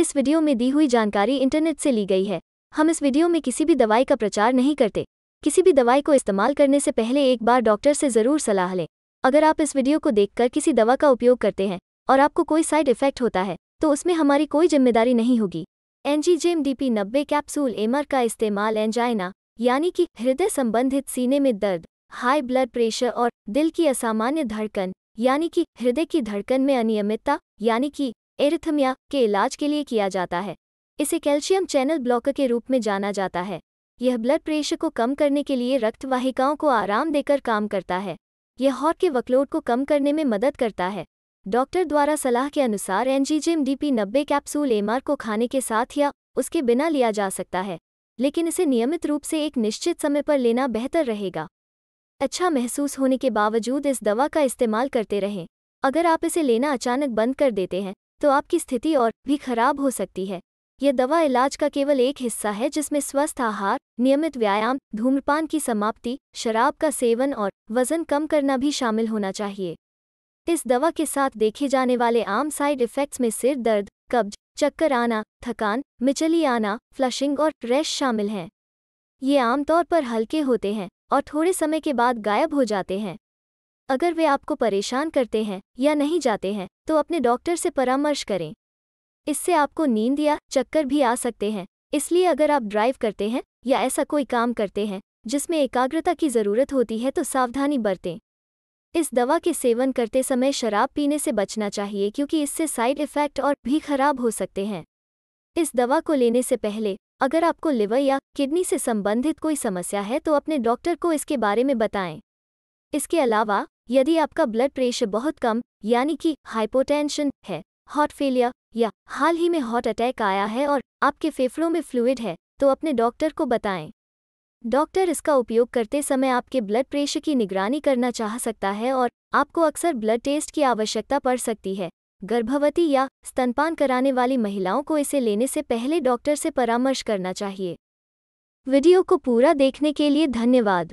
इस वीडियो में दी हुई जानकारी इंटरनेट से ली गई है हम इस वीडियो में किसी भी दवाई का प्रचार नहीं करते किसी भी दवाई को इस्तेमाल करने से पहले एक बार डॉक्टर से ज़रूर सलाह लें अगर आप इस वीडियो को देखकर किसी दवा का उपयोग करते हैं और आपको कोई साइड इफेक्ट होता है तो उसमें हमारी कोई जिम्मेदारी नहीं होगी एनजीजेम जेम डीपी नब्बे कैप्सूल एमर का इस्तेमाल एंजाइना यानी कि हृदय संबंधित सीने में दर्द हाई ब्लड प्रेशर और दिल की असामान्य धड़कन यानी कि हृदय की धड़कन में अनियमितता यानी कि एरिथमिया के इलाज के लिए किया जाता है इसे कैल्शियम चैनल ब्लॉक के रूप में जाना जाता है यह ब्लड प्रेशर को कम करने के लिए रक्त वाहिकाओं को आराम देकर काम करता है यह हॉट के वर्कलोड को कम करने में मदद करता है डॉक्टर द्वारा सलाह के अनुसार एनजीजेम डीपी नब्बे कैप्सूल एमआर को खाने के साथ या उसके बिना लिया जा सकता है लेकिन इसे नियमित रूप से एक निश्चित समय पर लेना बेहतर रहेगा अच्छा महसूस होने के बावजूद इस दवा का इस्तेमाल करते रहें अगर आप इसे लेना अचानक बंद कर देते हैं तो आपकी स्थिति और भी खराब हो सकती है यह दवा इलाज का केवल एक हिस्सा है जिसमें स्वस्थ आहार नियमित व्यायाम धूम्रपान की समाप्ति शराब का सेवन और वजन कम करना भी शामिल होना चाहिए इस दवा के साथ देखे जाने वाले आम साइड इफ़ेक्ट्स में सिर दर्द कब्ज चक्कर आना थकान मिचली आना फ्लशिंग और रैश शामिल हैं ये आमतौर पर हल्के होते हैं और थोड़े समय के बाद गायब हो जाते हैं अगर वे आपको परेशान करते हैं या नहीं जाते हैं तो अपने डॉक्टर से परामर्श करें इससे आपको नींद या चक्कर भी आ सकते हैं इसलिए अगर आप ड्राइव करते हैं या ऐसा कोई काम करते हैं जिसमें एकाग्रता की ज़रूरत होती है तो सावधानी बरतें इस दवा के सेवन करते समय शराब पीने से बचना चाहिए क्योंकि इससे साइड इफ़ेक्ट और भी खराब हो सकते हैं इस दवा को लेने से पहले अगर आपको लिवर या किडनी से संबंधित कोई समस्या है तो अपने डॉक्टर को इसके बारे में बताएं इसके अलावा यदि आपका ब्लड प्रेशर बहुत कम यानी कि हाइपोटेंशन है हार्ट फेलियर या हाल ही में हार्ट अटैक आया है और आपके फेफड़ों में फ्लूइड है तो अपने डॉक्टर को बताएं डॉक्टर इसका उपयोग करते समय आपके ब्लड प्रेशर की निगरानी करना चाह सकता है और आपको अक्सर ब्लड टेस्ट की आवश्यकता पड़ सकती है गर्भवती या स्तनपान कराने वाली महिलाओं को इसे लेने से पहले डॉक्टर से परामर्श करना चाहिए वीडियो को पूरा देखने के लिए धन्यवाद